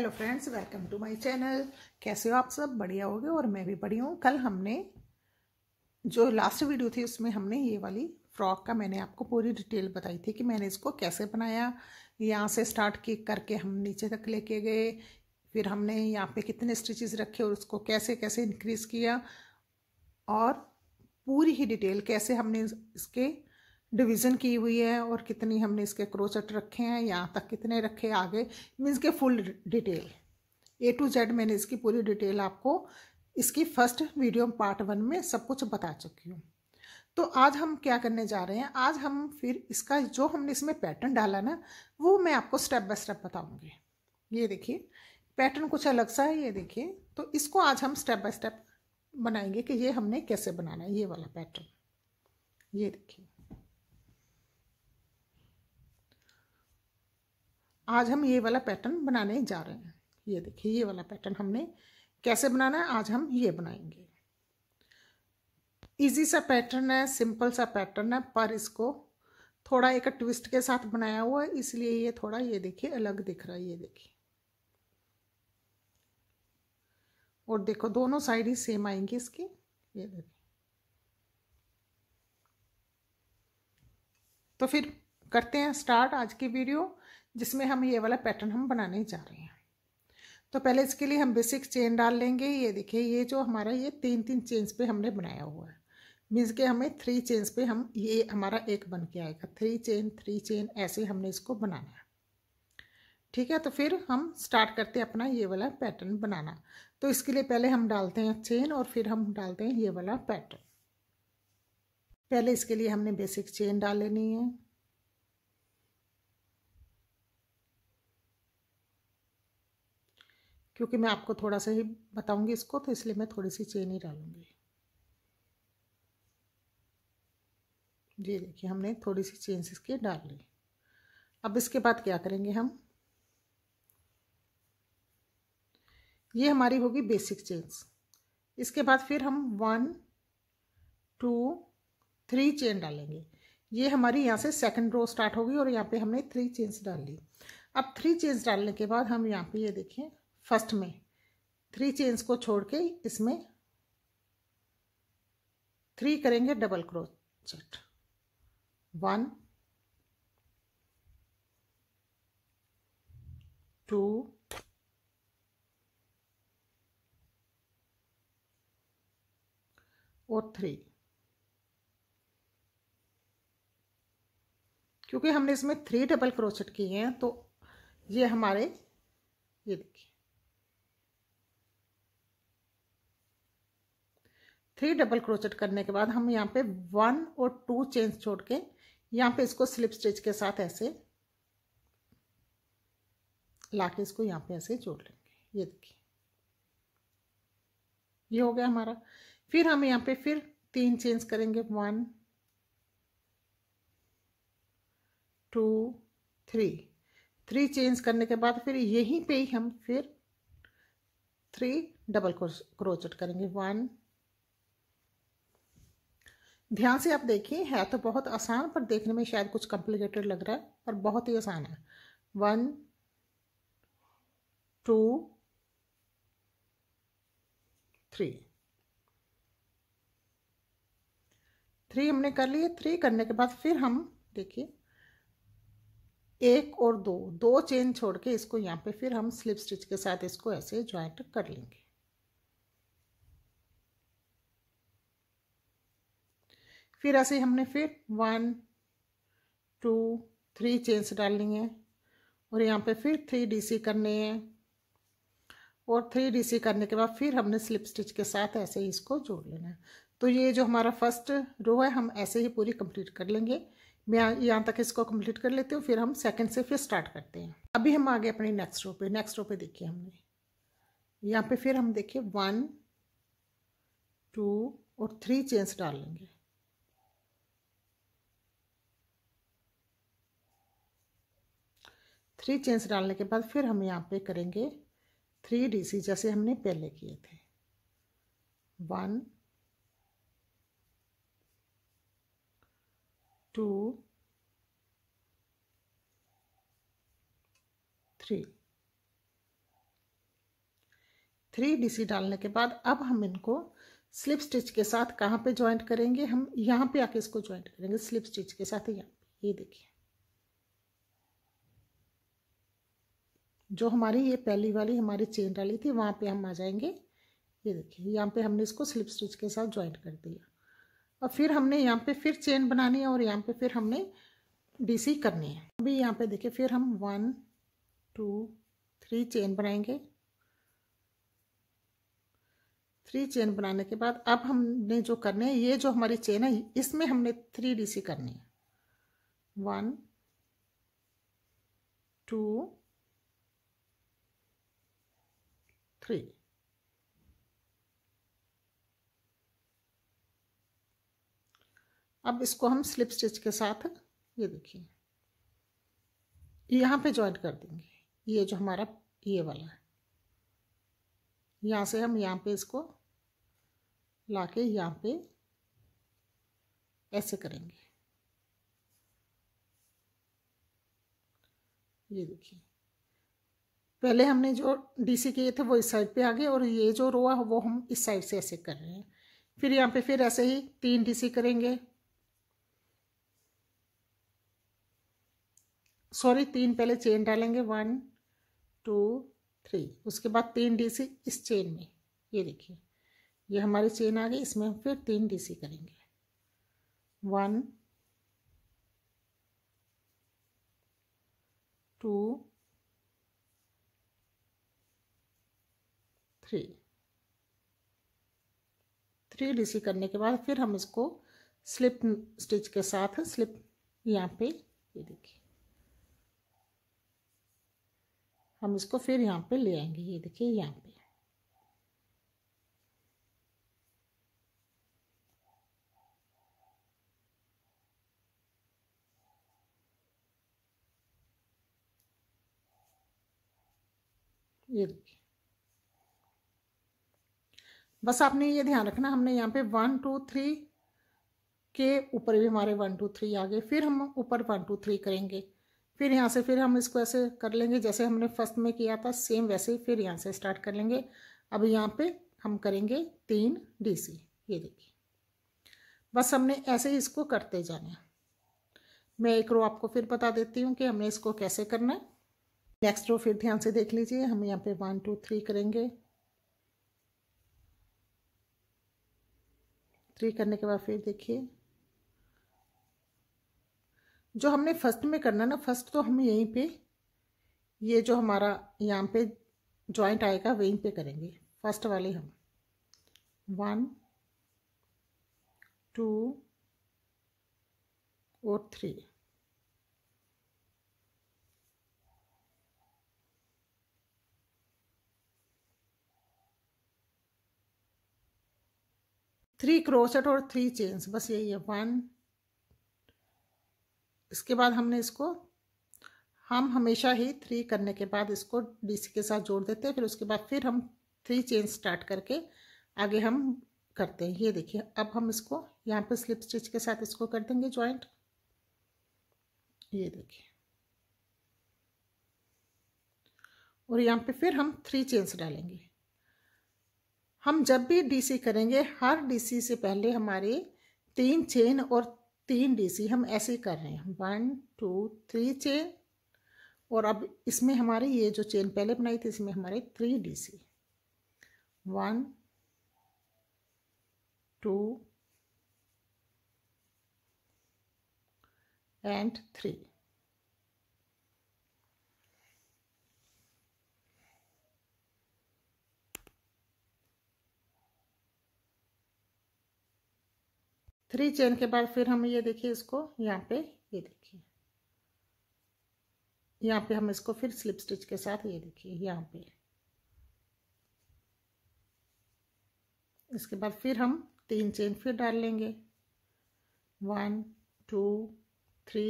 hello friends welcome to my channel कैसे हो आप सब बढ़िया हो और मैं भी बढ़िया हूँ कल हमने जो लास्ट वीडियो थी उसमें हमने ये वाली फ्रॉक का मैंने आपको पूरी डिटेल बताई थी कि मैंने इसको कैसे बनाया यहाँ से स्टार्ट की करके हम नीचे तक लेके गए फिर हमने यहाँ पे कितने स्टिचेस रखे और उसको कैसे कैसे इंक्रीज़ किया और पूरी ही डिटेल कैसे हमने इसके डिवीज़न की हुई है और कितनी हमने इसके क्रोसेट रखे हैं यहाँ तक कितने रखे आगे मीन्स के full detail A to Z मैंने इसकी पूरी डिटेल आपको इसकी फर्स्ट वीडियो पार्ट वन में सब कुछ बता चुकी हूँ तो आज हम क्या करने जा रहे हैं आज हम फिर इसका जो हमने इसमें पैटर्न डाला ना वो मैं आपको स्टेप बाय स्टेप बताऊँगी ये देखिए पैटर्न कुछ अलग सा है ये देखिए तो इसको आज हम स्टेप बाय स्टेप बनाएंगे कि ये हमने कैसे बनाना है ये वाला पैटर्न ये देखिए आज हम ये वाला पैटर्न बनाने जा रहे हैं ये देखिए ये वाला पैटर्न हमने कैसे बनाना है आज हम ये बनाएंगे इजी सा पैटर्न है सिंपल सा पैटर्न है पर इसको थोड़ा एक ट्विस्ट के साथ बनाया हुआ है इसलिए ये थोड़ा ये देखिए अलग दिख रहा है ये देखिए और देखो दोनों साइड ही सेम आएंगी इसकी ये देखिए तो फिर करते हैं स्टार्ट आज की वीडियो जिसमें हम ये वाला पैटर्न हम बनाने जा रहे हैं तो पहले इसके लिए हम बेसिक चेन डाल लेंगे ये देखिए ये जो हमारा ये तीन तीन चेन्स पे हमने बनाया हुआ है मीन्स के हमें थ्री चेन्स पे हम ये हमारा एक बन के आएगा थ्री चेन थ्री चेन ऐसे हमने इसको बनाना है ठीक है तो फिर हम स्टार्ट करते हैं अपना ये वाला पैटर्न बनाना तो इसके लिए पहले हम डालते हैं चेन और फिर हम डालते हैं ये वाला पैटर्न पहले इसके लिए हमने बेसिक चेन डाल लेनी है क्योंकि मैं आपको थोड़ा सा ही बताऊंगी इसको तो इसलिए मैं थोड़ी सी चेन ही डालूंगी जी देखिए हमने थोड़ी सी चेन इसकी डाल ली अब इसके बाद क्या करेंगे हम ये हमारी होगी बेसिक चेन्स इसके बाद फिर हम वन टू थ्री चेन डालेंगे ये हमारी यहाँ से सेकंड रो स्टार्ट होगी और यहाँ पे हमने थ्री चेन्स डाल ली अब थ्री चेन्स डालने के बाद हम यहाँ पे ये देखें फर्स्ट में थ्री चेन्स को छोड़ के इसमें थ्री करेंगे डबल क्रोचेट वन टू और थ्री क्योंकि हमने इसमें थ्री डबल क्रोचेट किए हैं तो ये हमारे ये देखिए थ्री डबल क्रोचेट करने के बाद हम यहाँ पे वन और टू चेन छोड़ के यहाँ पे इसको स्लिप स्टिच के साथ ऐसे ला के इसको यहाँ पे ऐसे जोड़ लेंगे ये देखिए ये हो गया हमारा फिर हम यहाँ पे फिर तीन चेंज करेंगे one two three three change करने के बाद फिर यहीं पे ही हम फिर थ्री डबल क्रोचेट करेंगे वन ध्यान से आप देखिए है तो बहुत आसान पर देखने में शायद कुछ कॉम्प्लिकेटेड लग रहा है और बहुत ही आसान है वन टू थ्री थ्री हमने कर लिए थ्री करने के बाद फिर हम देखिए एक और दो दो चेन छोड़ के इसको यहाँ पे फिर हम स्लिप स्टिच के साथ इसको ऐसे ज्वाइंट कर लेंगे फिर ऐसे ही हमने फिर वन टू थ्री चेन्स डालनी है और यहाँ पे फिर थ्री डीसी करने हैं और थ्री डीसी करने के बाद फिर हमने स्लिप स्टिच के साथ ऐसे ही इसको जोड़ लेना है तो ये जो हमारा फर्स्ट रो है हम ऐसे ही पूरी कंप्लीट कर लेंगे मैं यहाँ तक इसको कंप्लीट कर लेती हूँ फिर हम सेकंड से फिर स्टार्ट करते हैं अभी हम आगे अपने नेक्स्ट रो पे नेक्स्ट रो पे देखिए हमने यहाँ पे फिर हम देखिए वन टू और थ्री चेंस डाल लेंगे थ्री चेंस डालने के बाद फिर हम यहाँ पे करेंगे थ्री डीसी जैसे हमने पहले किए थे one two three three DC डालने के बाद अब हम इनको स्लिप स्टिच के साथ कहाँ पे ज्वाइंट करेंगे हम यहाँ पे आके इसको ज्वाइंट करेंगे स्लिप स्टिच के साथ यहाँ ये देखिए जो हमारी ये पहली वाली हमारी चेन डाली थी वहाँ पे हम आ जाएंगे ये देखिए यहाँ पे हमने इसको स्लिप स्टिच के साथ ज्वाइंट कर दिया और फिर हमने यहाँ पे फिर चेन बनानी है और यहाँ पे फिर हमने डीसी करनी है अभी यहाँ पे देखिए फिर हम वन टू थ्री चेन बनाएंगे थ्री चेन बनाने के बाद अब हमने जो करने है ये जो हमारी चेन है इसमें हमने थ्री सी करनी है वन टू थ्री अब इसको हम स्लिप स्टिच के साथ ये देखिए यहाँ पे ज्वाइन कर देंगे ये जो हमारा ये वाला है यहाँ से हम यहाँ पे इसको ला के यहाँ पे ऐसे करेंगे ये देखिए पहले हमने जो डीसी किए थे वो इस साइड पे आ गए और ये जो रोआ है वो हम इस साइड से ऐसे कर रहे हैं फिर यहाँ पे फिर ऐसे ही तीन डीसी करेंगे सॉरी तीन पहले चेन डालेंगे वन टू थ्री उसके बाद तीन डीसी इस चेन में ये देखिए ये हमारी चेन आ गई इसमें हम फिर तीन डीसी करेंगे one two three three DC करने के बाद फिर हम इसको स्लिप स्टिच के साथ स्लिप यहाँ पे ये देखिए हम इसको फिर यहाँ पे ले आएंगे ये देखिए यहाँ पे ये देखिए बस आपने ये ध्यान रखना हमने यहाँ पे वन टू थ्री के ऊपर भी हमारे वन टू थ्री आ गए फिर हम ऊपर वन टू थ्री करेंगे फिर यहाँ से फिर हम इसको ऐसे कर लेंगे जैसे हमने फर्स्ट में किया था सेम वैसे ही फिर यहाँ से स्टार्ट कर लेंगे अब यहाँ पे हम करेंगे तीन डी सी ये देखिए बस हमने ऐसे ही इसको करते जाना मैं एक रो आपको फिर बता देती हूँ कि हमने इसको कैसे करना है नेक्स्ट रो फिर ध्यान से देख लीजिए हम यहाँ पे वन टू थ्री करेंगे थ्री करने के बाद फिर देखिए जो हमने फर्स्ट में करना ना फर्स्ट तो हम यहीं पे ये जो हमारा यहाँ पे जॉइंट आएगा वहीं पे करेंगे फर्स्ट वाले हम वन टू और थ्री थ्री क्रोशेट और थ्री चेन्स बस यही है वन इसके बाद हमने इसको हम हमेशा ही थ्री करने के बाद इसको डीसी के साथ जोड़ देते हैं फिर उसके बाद फिर हम थ्री चेन स्टार्ट करके आगे हम करते हैं ये देखिए अब हम इसको यहाँ पे स्लिप स्टिच के साथ इसको कर देंगे ज्वाइंट ये देखिए और यहाँ पे फिर हम थ्री चेन्स डालेंगे हम जब भी डीसी करेंगे हर डीसी से पहले हमारे तीन चेन और तीन डीसी हम ऐसे कर रहे हैं वन टू थ्री चेन और अब इसमें हमारे ये जो चेन पहले बनाई थी इसमें हमारे three DC one two and three three chain के बाद फिर हम ये देखिए इसको यहाँ पे ये देखिए यहाँ पे हम इसको फिर स्लिप स्टिच के साथ ये देखिए यहाँ पे इसके बाद फिर हम तीन चेन फिर डाल लेंगे वन टू थ्री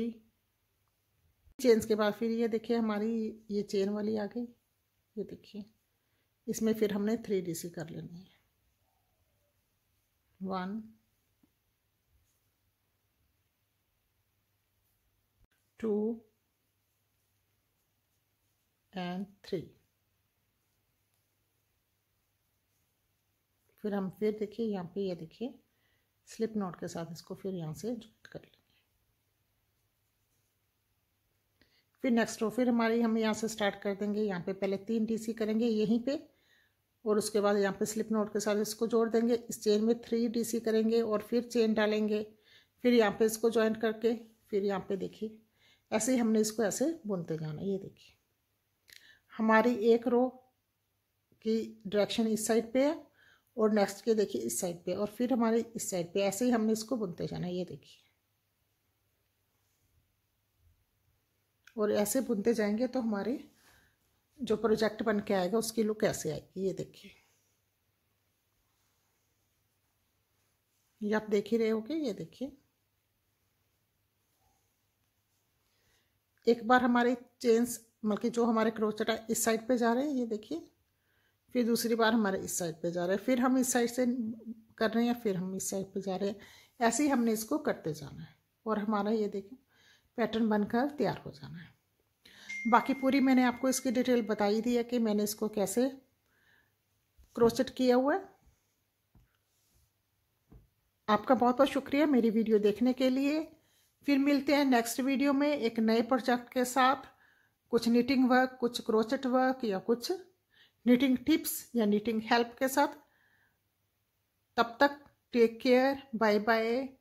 चेन्स के बाद फिर ये देखिए हमारी ये चेन वाली आ गई ये देखिए इसमें फिर हमने थ्री डीसी कर लेनी है वन two एंड थ्री फिर हम फिर देखिए यहाँ पे ये देखिए स्लिप नोट के साथ इसको फिर यहाँ से ज्वाइंट कर लेंगे फिर नेक्स्ट रो फिर हमारी हम यहाँ से स्टार्ट कर देंगे यहाँ पे पहले तीन डीसी करेंगे यहीं पे और उसके बाद यहाँ पे स्लिप नोट के साथ इसको जोड़ देंगे इस चेन में थ्री डीसी करेंगे और फिर चेन डालेंगे फिर यहाँ पे इसको ज्वाइंट करके फिर यहाँ पे देखिए ऐसे ही हमने इसको ऐसे बुनते जाना ये देखिए हमारी एक रो की डायरेक्शन इस साइड पे है और नेक्स्ट के देखिए इस साइड पे और फिर हमारे इस साइड पे ऐसे ही हमने इसको बुनते जाना ये देखिए और ऐसे बुनते जाएंगे तो हमारे जो प्रोजेक्ट बन के आएगा उसकी लुक ऐसे आएगी ये देखिए ये आप देख ही रहे होगे ये देखिए एक बार हमारे चेंस बल्कि मतलब जो हमारे है इस साइड पे जा रहे हैं ये देखिए फिर दूसरी बार हमारे इस साइड पे जा रहे हैं फिर हम इस साइड से कर रहे हैं फिर हम इस साइड पे जा रहे हैं ऐसे ही हमने इसको करते जाना है और हमारा ये देखिए पैटर्न बनकर तैयार हो जाना है बाकी पूरी मैंने आपको इसकी डिटेल बताई दी है कि मैंने इसको कैसे क्रोचेट किया हुआ है आपका बहुत बहुत शुक्रिया मेरी वीडियो देखने के लिए फिर मिलते हैं नेक्स्ट वीडियो में एक नए प्रोजेक्ट के साथ कुछ निटिंग वर्क कुछ क्रोचेट वर्क या कुछ निटिंग टिप्स या निटिंग हेल्प के साथ तब तक टेक केयर बाय बाय